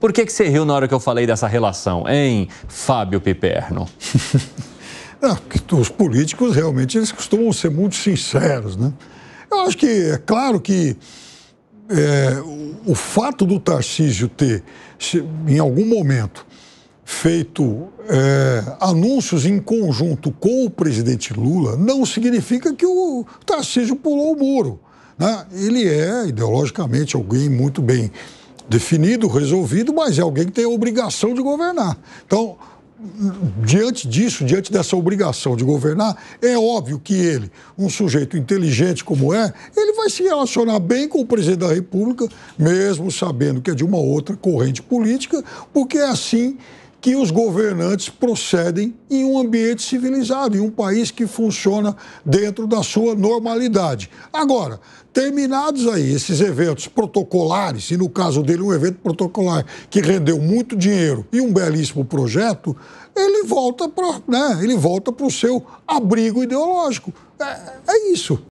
Por que, que você riu na hora que eu falei dessa relação, hein, Fábio Piperno? Não, ah, os políticos realmente eles costumam ser muito sinceros, né? Eu acho que é claro que é, o, fato do Tarcísio ter, em algum momento, feito é, anúncios em conjunto com o presidente Lula, não significa que o Tarcísio pulou o muro. Né? Ele é ideologicamente alguém muito bem definido, resolvido, mas é alguém que tem a obrigação de governar. Então, diante disso, diante dessa obrigação de governar, é óbvio que ele, um sujeito inteligente como é, ele vai se relacionar bem com o presidente da República, mesmo sabendo que é de uma outra corrente política, porque é assim que os governantes procedem em um ambiente civilizado, em um país que funciona dentro da sua normalidade. Agora, terminados aí esses eventos protocolares, e no caso dele um evento protocolar que rendeu muito dinheiro e um belíssimo projeto, ele volta para né, ele volta o seu abrigo ideológico. É, é isso.